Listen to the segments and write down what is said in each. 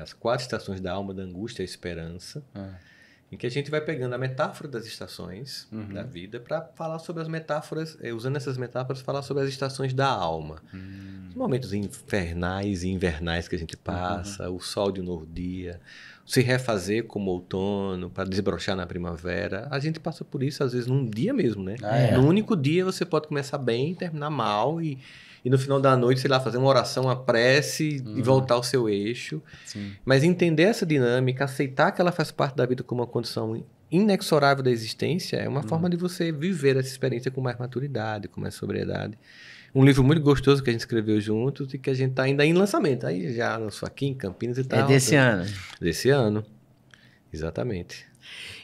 As quatro estações da alma, da angústia e esperança, ah. em que a gente vai pegando a metáfora das estações uhum. da vida para falar sobre as metáforas, eh, usando essas metáforas, falar sobre as estações da alma. Uhum. Os momentos infernais e invernais que a gente passa, uhum. o sol de um novo dia, se refazer como outono, para desbrochar na primavera. A gente passa por isso, às vezes, num dia mesmo, né? Ah, é. No único dia você pode começar bem, terminar mal e e no final da noite, sei lá, fazer uma oração, uma prece uhum. e voltar ao seu eixo. Sim. Mas entender essa dinâmica, aceitar que ela faz parte da vida como uma condição inexorável da existência, é uma uhum. forma de você viver essa experiência com mais maturidade, com mais sobriedade. Um livro muito gostoso que a gente escreveu juntos e que a gente está ainda em lançamento. Aí já lançou aqui em Campinas e é tal. É desse ano. Desse ano. Exatamente.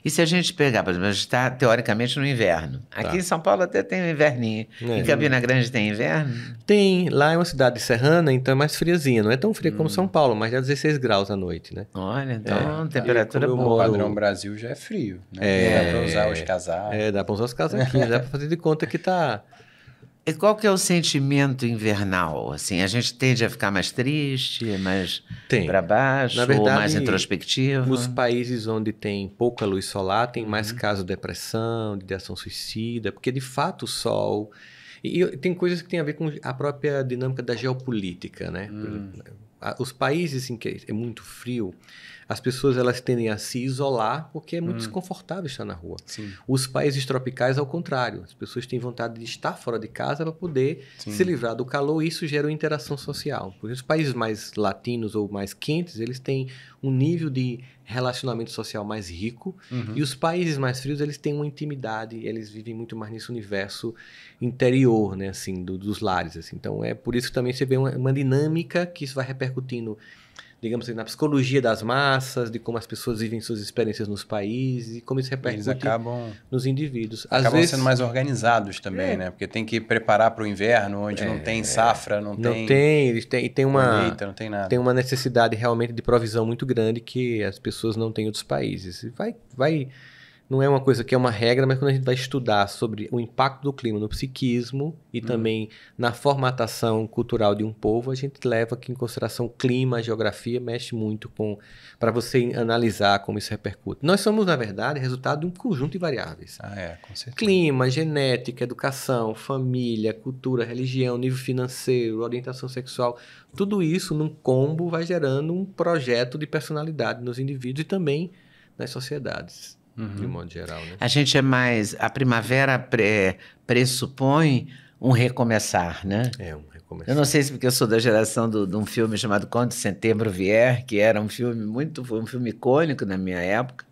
E se a gente pegar, por exemplo, a gente está teoricamente no inverno. Tá. Aqui tá. em São Paulo até tem um inverninho. É. Em Campina Grande tem inverno? Tem. Lá é uma cidade serrana, então é mais friazinha. Não é tão fria hum. como São Paulo, mas é 16 graus à noite, né? Olha, é. então é. temperatura boa. O padrão Brasil já é frio. Né? É. Dá para usar os casacos. É, dá para usar os aqui. Né? dá para fazer de conta que está e qual que é o sentimento invernal? Assim, a gente tende a ficar mais triste, mais para baixo, verdade, ou mais introspectivo? Os países onde tem pouca luz solar tem mais uhum. casos de depressão, de ação suicida, porque de fato o sol... E, e tem coisas que tem a ver com a própria dinâmica da geopolítica, né? Uhum. Os países em que é muito frio as pessoas elas tendem a se isolar porque é muito hum. desconfortável estar na rua. Sim. Os países tropicais, ao contrário, as pessoas têm vontade de estar fora de casa para poder Sim. se livrar do calor e isso gera uma interação social. Porque os países mais latinos ou mais quentes, eles têm um nível de relacionamento social mais rico uhum. e os países mais frios eles têm uma intimidade eles vivem muito mais nesse universo interior né assim do, dos lares assim então é por isso que também você vê uma, uma dinâmica que isso vai repercutindo digamos assim, na psicologia das massas, de como as pessoas vivem suas experiências nos países e como isso repercute acabam, nos indivíduos. Às acabam vezes, sendo mais organizados também, é. né? Porque tem que preparar para o inverno, onde é, não tem safra, não, não tem... Não tem, e tem, uma... não tem nada. Tem uma necessidade realmente de provisão muito grande que as pessoas não têm em outros países. Vai... vai não é uma coisa que é uma regra, mas quando a gente vai estudar sobre o impacto do clima no psiquismo e hum. também na formatação cultural de um povo, a gente leva aqui em consideração clima, geografia, mexe muito com para você analisar como isso repercute. Nós somos, na verdade, resultado de um conjunto de variáveis. Ah, é, com certeza. Clima, genética, educação, família, cultura, religião, nível financeiro, orientação sexual, tudo isso num combo vai gerando um projeto de personalidade nos indivíduos e também nas sociedades uhum. de um modo geral. Né? A gente é mais. A primavera pressupõe um recomeçar, né? É, um recomeçar. Eu não sei se porque eu sou da geração do, de um filme chamado Quando Setembro Vier, que era um filme muito. um filme icônico na minha época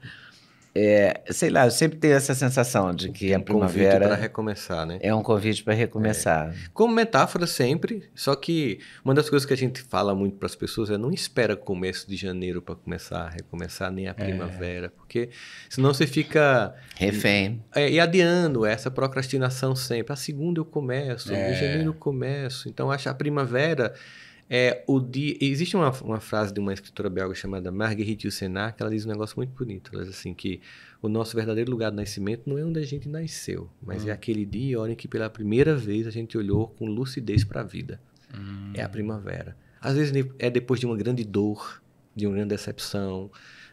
é, sei lá, eu sempre tenho essa sensação de que a primavera convite para recomeçar, né? É um convite para recomeçar. É. Como metáfora sempre, só que uma das coisas que a gente fala muito para as pessoas é não espera começo de janeiro para começar a recomeçar nem a é. primavera, é. porque senão você fica refém. É, e adiando essa procrastinação sempre. A segunda eu começo, é. em janeiro eu começo. Então acho a primavera é, o dia, existe uma, uma frase de uma escritora belga chamada Marguerite Yourcenar que ela diz um negócio muito bonito. Ela diz assim que o nosso verdadeiro lugar de nascimento não é onde a gente nasceu, mas é hum. é aquele dia e hora em que pela primeira vez a gente olhou com lucidez para a vida. Hum. É a hum. primavera. Às vezes é depois de uma grande dor, de uma grande decepção,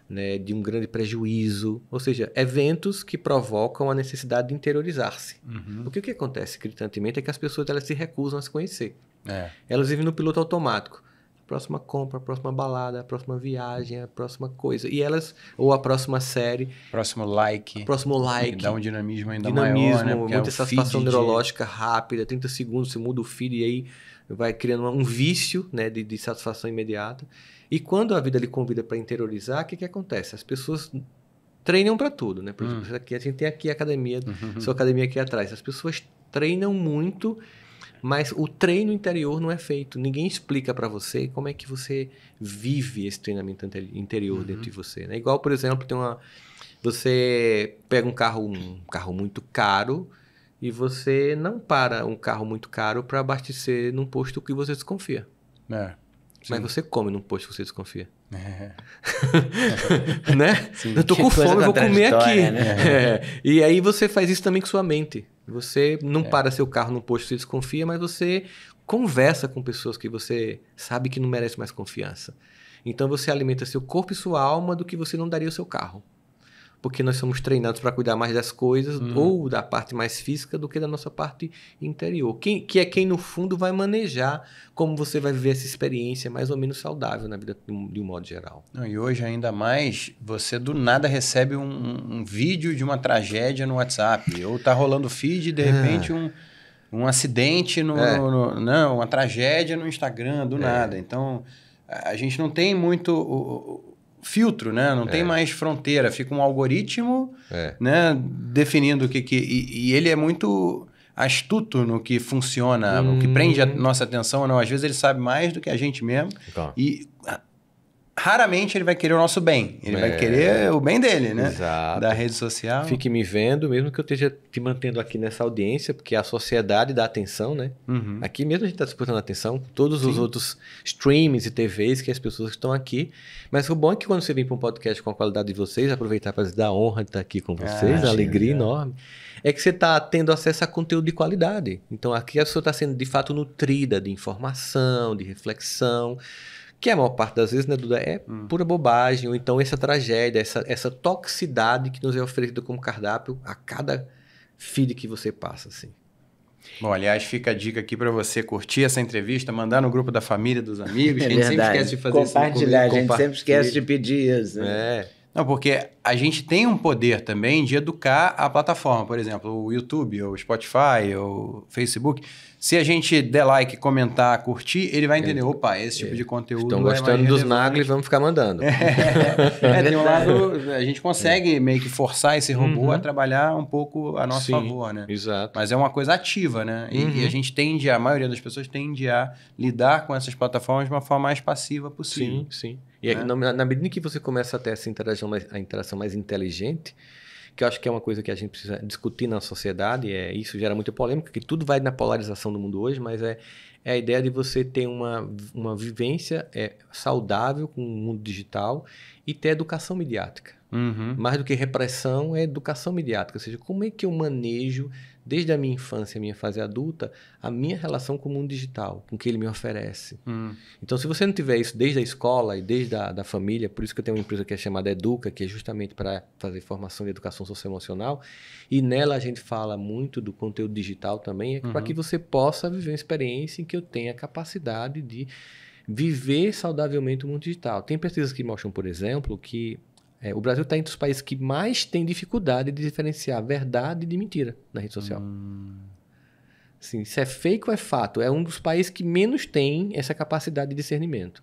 né, de um grande prejuízo, ou seja, eventos que provocam a necessidade de interiorizar-se. Uhum. Porque o que acontece gritantemente é que as pessoas elas se recusam a se conhecer. É. Elas é, vivem no piloto automático. A próxima compra, a próxima balada, a próxima viagem, a próxima coisa. E elas, ou a próxima série. Próximo like. Próximo like. Dá um dinamismo ainda dinamismo, maior. Dinamismo, né? É muita é satisfação neurológica rápida, 30 segundos, você muda o feed e aí vai criando um vício né, de, de satisfação imediata. E quando a vida lhe convida para interiorizar, o que, que acontece? As pessoas treinam para tudo, né? Por exemplo, hum. aqui, a gente tem aqui a academia, uhum. sua academia aqui atrás. As pessoas treinam muito mas o treino interior não é feito. Ninguém explica para você como é que você vive esse treinamento interior uhum. dentro de você. Né? Igual, por exemplo, tem uma. Você pega um carro, um carro muito caro e você não para um carro muito caro para abastecer num posto que você desconfia. É, Mas você come num posto que você desconfia. É. né? Sim, eu tô com fome, vou comer aqui. Né? É. E aí você faz isso também com sua mente. Você não é. para seu carro no posto você desconfia, mas você conversa com pessoas que você sabe que não merece mais confiança. Então você alimenta seu corpo e sua alma do que você não daria ao seu carro porque nós somos treinados para cuidar mais das coisas uhum. ou da parte mais física do que da nossa parte interior, quem, que é quem no fundo vai manejar como você vai viver essa experiência mais ou menos saudável na vida de um, de um modo geral. Não, e hoje ainda mais, você do nada recebe um, um, vídeo de uma tragédia no WhatsApp, ou tá rolando feed e de repente ah. um, um acidente no, é. no, não, uma tragédia no Instagram do é. nada. Então a gente não tem muito o, filtro, né? Não é. tem mais fronteira, fica um algoritmo, é. né? Definindo o que que e, e, ele é muito astuto no que funciona, hum. que prende a uhum. nossa atenção ou não. Às vezes ele sabe mais do que a gente mesmo então. e raramente ele vai querer o nosso bem. Ele é. vai querer o bem dele, né? Exato. Da rede social. Fique me vendo, mesmo que eu esteja te mantendo aqui nessa audiência, porque a sociedade dá atenção, né? Uhum. Aqui mesmo a gente está disputando atenção, todos Sim. os outros streams e TVs que as pessoas estão aqui. Mas o bom é que quando você vem para um podcast com a qualidade de vocês, aproveitar para dar a honra de estar tá aqui com vocês, ah, a alegria enorme, é que você está tendo acesso a conteúdo de qualidade. Então aqui a pessoa está sendo de fato nutrida de informação, de reflexão que a maior parte das vezes, né, Duda, é hum. pura bobagem, ou então essa tragédia, essa, essa toxicidade que nos é oferecida como cardápio a cada feed que você passa, assim. Bom, aliás, fica a dica aqui para você curtir essa entrevista, mandar no grupo da família, dos amigos. É a gente verdade. sempre esquece de fazer isso. Compartilhar, a gente sempre esquece de pedir isso. Né? É. Não, porque a gente tem um poder também de educar a plataforma. Por exemplo, o YouTube, ou o Spotify, ou o Facebook se a gente der like, comentar, curtir, ele vai entender, opa, esse tipo de é. conteúdo Estão é gostando é dos nagles, vamos ficar mandando. É, é, tem um lado, a gente consegue meio que forçar esse robô uhum. a trabalhar um pouco a nosso Sim, favor, né? Exato. Mas é uma coisa ativa, né? E, uhum. e, a uhum. gente tende, a maioria das pessoas tende a lidar com essas plataformas de uma forma mais passiva possível. Sim, sim. E é. na, na medida que você começa a ter essa interação mais, a interação mais inteligente, que eu acho que é uma coisa que a gente precisa discutir na sociedade, é, isso gera muita polêmica, que tudo vai na polarização do mundo hoje, mas é, é a ideia de você ter uma, uma vivência é, saudável com o mundo digital e ter educação midiática. Uhum. Mais do que repressão, é educação midiática. Ou seja, como é que eu manejo, desde a minha infância, a minha fase adulta, a minha relação com o mundo digital, com o que ele me oferece. Uhum. Então, se você não tiver isso desde a escola e desde a da família, por isso que eu tenho uma empresa que é chamada Educa, que é justamente para fazer formação de educação socioemocional, e nela a gente fala muito do conteúdo digital também, é uhum. para que você possa viver uma experiência em que eu tenha a capacidade de viver saudavelmente o mundo digital. Tem pesquisas que mostram, por exemplo, que é, o Brasil está entre os países que mais tem dificuldade de diferenciar verdade de mentira na rede social. Hum. Assim, se é fake ou é fato. É um dos países que menos tem essa capacidade de discernimento.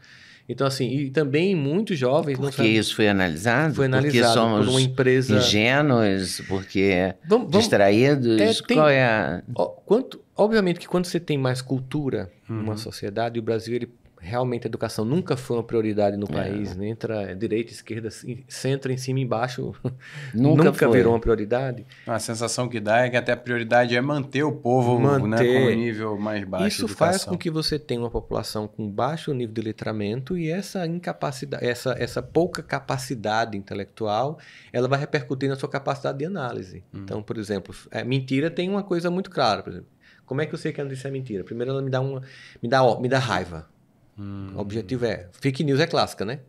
Então, assim, e também muitos jovens... Porque não sabem... isso foi analisado? Foi analisado porque somos por uma empresa... ingênuos, porque é vamos, vamos... distraídos? É, tem... Qual é a... Quanto... Obviamente que quando você tem mais cultura uhum. numa sociedade, o Brasil ele realmente a educação nunca foi uma prioridade no é. país, é. né? Entra é, direita, esquerda, centro, em cima e embaixo. Nunca, nunca virou uma prioridade. A sensação que dá é que até a prioridade é manter o povo né, manter. Né, com um nível mais baixo. Isso faz com que você tenha uma população com baixo nível de letramento e essa incapacidade, essa, essa pouca capacidade intelectual, ela vai repercutir na sua capacidade de análise. Hum. Então, por exemplo, é, mentira tem uma coisa muito clara, por exemplo. Como é que eu sei que a notícia é mentira? Primeiro ela me dá uma me dá, ó, me dá raiva. Hum. O objetivo é. Fake news é clássica, né?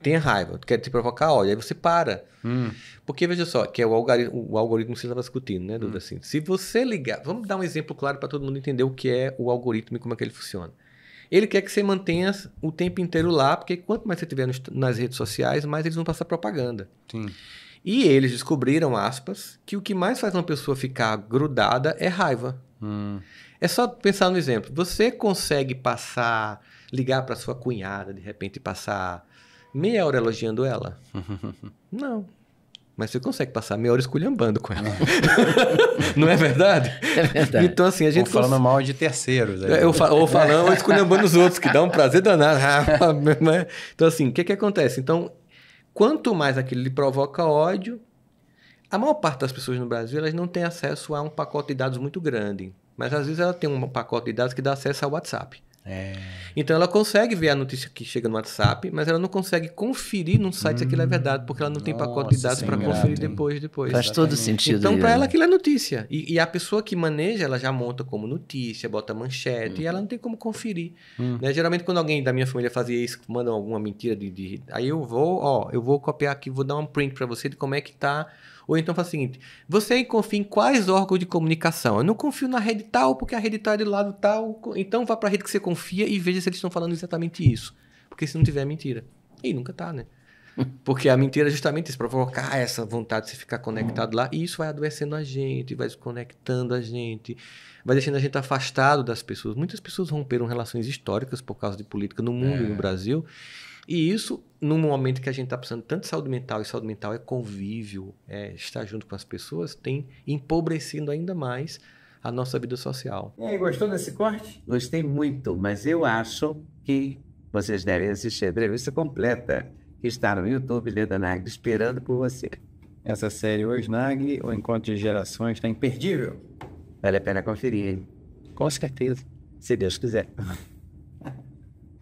Tem raiva, quer te provocar ódio, aí você para. Hum. Porque veja só, que é o algoritmo, o algoritmo que você estava discutindo, né, Duda? Hum. Assim, se você ligar, vamos dar um exemplo claro para todo mundo entender o que é o algoritmo e como é que ele funciona. Ele quer que você mantenha o tempo inteiro lá, porque quanto mais você tiver nas redes sociais, mais eles vão passar propaganda. Sim. E eles descobriram, aspas, que o que mais faz uma pessoa ficar grudada é raiva. Hum. É só pensar no exemplo. Você consegue passar ligar para sua cunhada, de repente e passar meia hora elogiando ela? Não. Mas você consegue passar meia hora esculhambando com ela. Não é verdade? É verdade. Então, assim, a gente. Ou falando cons... mal de terceiros. Aí. eu fa... Ou falando ou esculhambando os outros, que dá um prazer danado. então, assim, o que, que acontece? Então, quanto mais aquilo lhe provoca ódio, a maior parte das pessoas no Brasil elas não tem acesso a um pacote de dados muito grande. Mas às vezes ela tem um pacote de dados que dá acesso ao WhatsApp. É. Então ela consegue ver a notícia que chega no WhatsApp, mas ela não consegue conferir num site hum, se aquilo é hum. verdade, porque ela não tem nossa, pacote de dados para conferir hein? depois, depois. Faz Exatamente. todo sentido. Então para ela aquilo é notícia. E, e, a pessoa que maneja, ela já monta como notícia, bota manchete, hum. e ela não tem como conferir. Hum. Né? Geralmente quando alguém da minha família fazia isso, manda alguma mentira de, de... aí eu vou, ó, eu vou copiar aqui, vou dar um print para você de como é que tá ou então fala o seguinte: você confia em quais órgãos de comunicação? Eu não confio na rede tal, porque a rede tal tá é de lado tal. Então vá para a rede que você confia e veja se eles estão falando exatamente isso. Porque se não tiver, é mentira. E nunca tá, né? Porque a mentira é justamente isso, provocar essa vontade de se ficar conectado lá. E isso vai adoecendo a gente, vai desconectando a gente, vai deixando a gente afastado das pessoas. Muitas pessoas romperam relações históricas por causa de política no mundo é. e no é. Brasil. E isso, num momento que a gente está precisando tanto de saúde mental, e saúde mental é convívio, é estar junto com as pessoas, tem empobrecendo ainda mais a nossa vida social. E aí, gostou desse corte? Gostei muito, mas eu acho que vocês devem assistir a entrevista completa que está no YouTube Leda Nagli esperando por você. Essa série hoje, Nagli, o Encontro de Gerações, está imperdível. Vale a pena conferir, hein? Com certeza. Se Deus quiser.